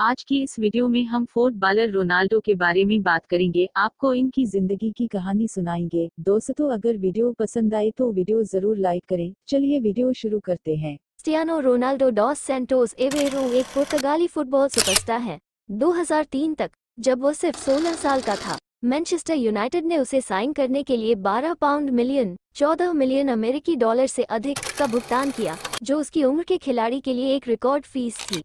आज की इस वीडियो में हम फोर्थ बॉलर रोनाल्डो के बारे में बात करेंगे आपको इनकी जिंदगी की कहानी सुनाएंगे दोस्तों अगर वीडियो पसंद आए तो वीडियो जरूर लाइक करें चलिए वीडियो शुरू करते हैं Cristiano Ronaldo dos Santos Aveiro एक पुर्तगाली फुटबॉल सुपरस्टार है 2003 तक जब वो सिर्फ सोलह साल का था मैनचेस्टर यूनाइटेड ने उसे साइन करने के लिए 12 पाउंड मिलियन 14 मिलियन अमेरिकी डॉलर से अधिक का भुगतान किया जो उसकी उम्र के खिलाड़ी के लिए एक रिकॉर्ड फीस थी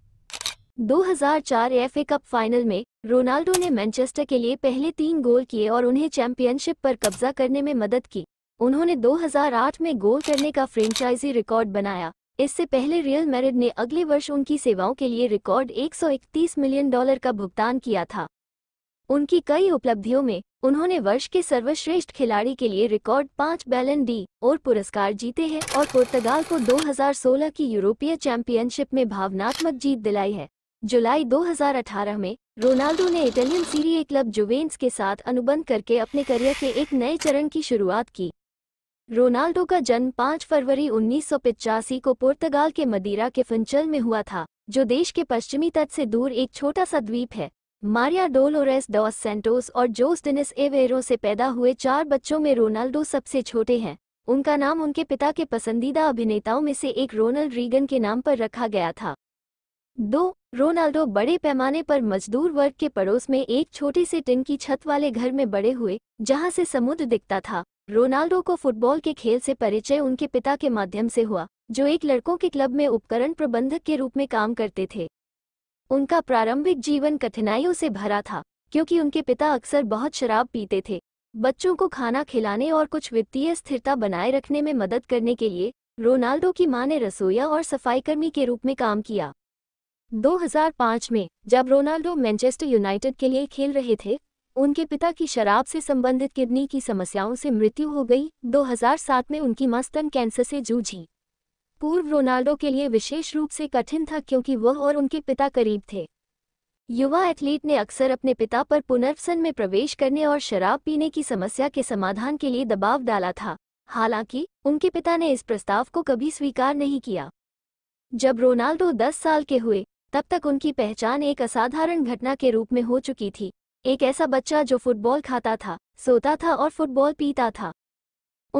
2004 एफए कप फाइनल में रोनाल्डो ने मैनचेस्टर के लिए पहले तीन गोल किए और उन्हें चैंपियनशिप पर कब्जा करने में मदद की उन्होंने 2008 में गोल करने का फ्रेंचाइजी रिकॉर्ड बनाया इससे पहले रियल मेरिड ने अगले वर्ष उनकी सेवाओं के लिए रिकॉर्ड 131 मिलियन डॉलर का भुगतान किया था उनकी कई उपलब्धियों में उन्होंने वर्ष के सर्वश्रेष्ठ खिलाड़ी के लिए रिकॉर्ड पाँच बैलन डी और पुरस्कार जीते हैं और पुर्तगाल को 2016 की यूरोपीय चैंपियनशिप में भावनात्मक जीत दिलाई है जुलाई 2018 में रोनाल्डो ने इटालियन सीरी ए क्लब जुवेंस के साथ अनुबंध करके अपने करियर के एक नए चरण की शुरुआत की रोनाल्डो का जन्म 5 फरवरी उन्नीस को पुर्तगाल के मदीरा के फिंचल में हुआ था जो देश के पश्चिमी तट से दूर एक छोटा सा द्वीप है मारिया डोलोरेस डॉस सेंटोस और जोस डिनिस एवेरो से पैदा हुए चार बच्चों में रोनाल्डो सबसे छोटे हैं उनका नाम उनके पिता के पसंदीदा अभिनेताओं में से एक रोनल्ड रीगन के नाम पर रखा गया था दो रोनाल्डो बड़े पैमाने पर मजदूर वर्ग के पड़ोस में एक छोटे से टिन की छत वाले घर में बड़े हुए जहां से समुद्र दिखता था रोनाल्डो को फुटबॉल के खेल से परिचय उनके पिता के माध्यम से हुआ जो एक लड़कों के क्लब में उपकरण प्रबंधक के रूप में काम करते थे उनका प्रारंभिक जीवन कठिनाइयों से भरा था क्योंकि उनके पिता अक्सर बहुत शराब पीते थे बच्चों को खाना खिलाने और कुछ वित्तीय स्थिरता बनाए रखने में मदद करने के लिए रोनाल्डो की मां ने रसोईया और सफाईकर्मी के रूप में काम किया 2005 में जब रोनाल्डो मैनचेस्टर यूनाइटेड के लिए खेल रहे थे उनके पिता की शराब से संबंधित किडनी की समस्याओं से मृत्यु हो गई 2007 में उनकी मां स्तन कैंसर से जूझी पूर्व रोनाल्डो के लिए विशेष रूप से कठिन था क्योंकि वह और उनके पिता करीब थे युवा एथलीट ने अक्सर अपने पिता पर पुनर्वसन में प्रवेश करने और शराब पीने की समस्या के समाधान के लिए दबाव डाला था हालांकि उनके पिता ने इस प्रस्ताव को कभी स्वीकार नहीं किया जब रोनाल्डो 10 साल के हुए तब तक उनकी पहचान एक असाधारण घटना के रूप में हो चुकी थी एक ऐसा बच्चा जो फुटबॉल खाता था सोता था और फुटबॉल पीता था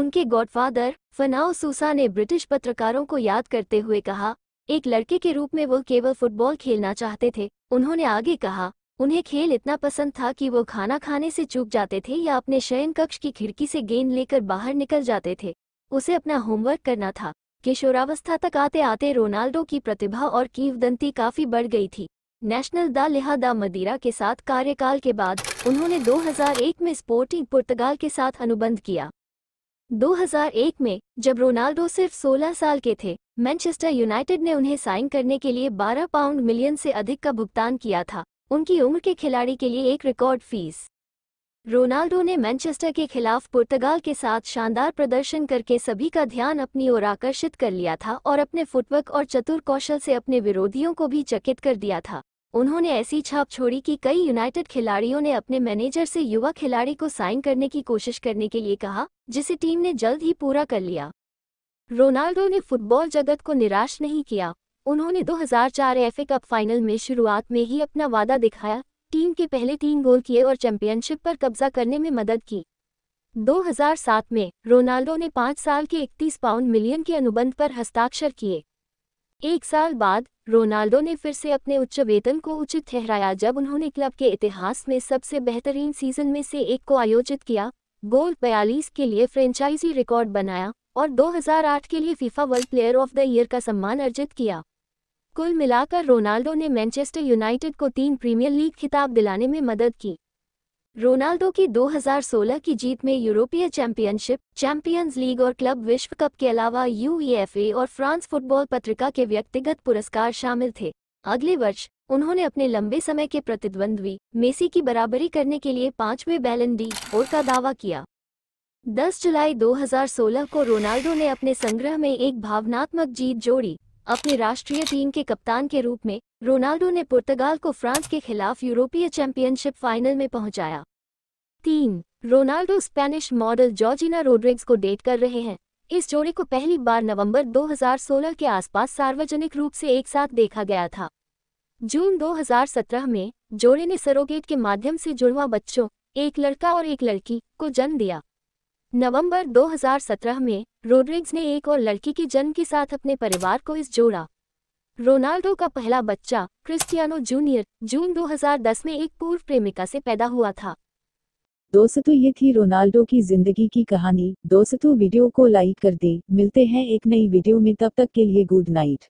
उनके गॉडफादर फनाओ सूसा ने ब्रिटिश पत्रकारों को याद करते हुए कहा एक लड़के के रूप में वो केवल फुटबॉल खेलना चाहते थे उन्होंने आगे कहा उन्हें खेल इतना पसंद था कि वो खाना खाने से चूक जाते थे या अपने शयन कक्ष की खिड़की से गेंद लेकर बाहर निकल जाते थे उसे अपना होमवर्क करना था किशोरावस्था तक आते आते रोनाल्डो की प्रतिभा और कीवदंती काफ़ी बढ़ गई थी नेशनल दा लिहा दा मदीरा के साथ कार्यकाल के बाद उन्होंने 2001 में स्पोर्टिंग पुर्तगाल के साथ अनुबंध किया 2001 में जब रोनाल्डो सिर्फ 16 साल के थे मैनचेस्टर यूनाइटेड ने उन्हें साइन करने के लिए 12 पाउंड मिलियन से अधिक का भुगतान किया था उनकी उम्र के खिलाड़ी के लिए एक रिकॉर्ड फीस रोनाल्डो ने मैनचेस्टर के खिलाफ पुर्तगाल के साथ शानदार प्रदर्शन करके सभी का ध्यान अपनी ओर आकर्षित कर लिया था और अपने फुटवर्क और चतुर कौशल से अपने विरोधियों को भी चकित कर दिया था उन्होंने ऐसी छाप छोड़ी कि कई यूनाइटेड खिलाड़ियों ने अपने मैनेजर से युवा खिलाड़ी को साइन करने की कोशिश करने के लिए कहा जिसे टीम ने जल्द ही पूरा कर लिया रोनाल्डो ने फुटबॉल जगत को निराश नहीं किया उन्होंने 2004 एफए कप फाइनल में शुरुआत में ही अपना वादा दिखाया टीम के पहले तीन गोल किए और चैंपियनशिप पर कब्जा करने में मदद की 2007 में रोनाल्डो ने पाँच साल के 31 पाउंड मिलियन के अनुबंध पर हस्ताक्षर किए एक साल बाद रोनाल्डो ने फिर से अपने उच्च वेतन को उचित ठहराया जब उन्होंने क्लब के इतिहास में सबसे बेहतरीन सीजन में से एक को आयोजित किया गोल बयालीस के लिए फ्रेंचाइजी रिकॉर्ड बनाया और 2008 के लिए FIFA world player of the year का सम्मान अर्जित किया कुल मिलाकर रोनाल्डो ने मैनचेस्टर यूनाइटेड को तीन प्रीमियर लीग खिताब दिलाने में मदद की रोनाल्डो की 2016 की जीत में यूरोपीय चैंपियनशिप चैंपियंस लीग और क्लब विश्व कप के अलावा यूईएफए और फ्रांस फुटबॉल पत्रिका के व्यक्तिगत पुरस्कार शामिल थे अगले वर्ष उन्होंने अपने लंबे समय के प्रतिद्वंद्वी मेसी की बराबरी करने के लिए पांचवें बैलन डी और का दावा किया 10 जुलाई 2016 को रोनाल्डो ने अपने संग्रह में एक भावनात्मक जीत जोड़ी अपने राष्ट्रीय टीम के कप्तान के रूप में रोनाल्डो ने पुर्तगाल को फ्रांस के खिलाफ यूरोपीय चैंपियनशिप फाइनल में पहुंचाया तीन Ronaldo Spanish model Georgina Rodrigues को डेट कर रहे हैं इस जोड़े को पहली बार नवंबर 2016 के आसपास सार्वजनिक रूप से एक साथ देखा गया था जून 2017 में जोड़े ने सरोगेट के माध्यम से जुड़वा बच्चों एक लड़का और एक लड़की को जन्म दिया नवंबर 2017 में रोड्रिग्स ने एक और लड़की के जन्म के साथ अपने परिवार को इस जोड़ा रोनाल्डो का पहला बच्चा क्रिस्टियानो जूनियर जून 2010 में एक पूर्व प्रेमिका से पैदा हुआ था दोस्तों ये थी रोनाल्डो की जिंदगी की कहानी दोस्तों वीडियो को लाइक कर दे मिलते हैं एक नई वीडियो में तब तक के लिए गुड नाइट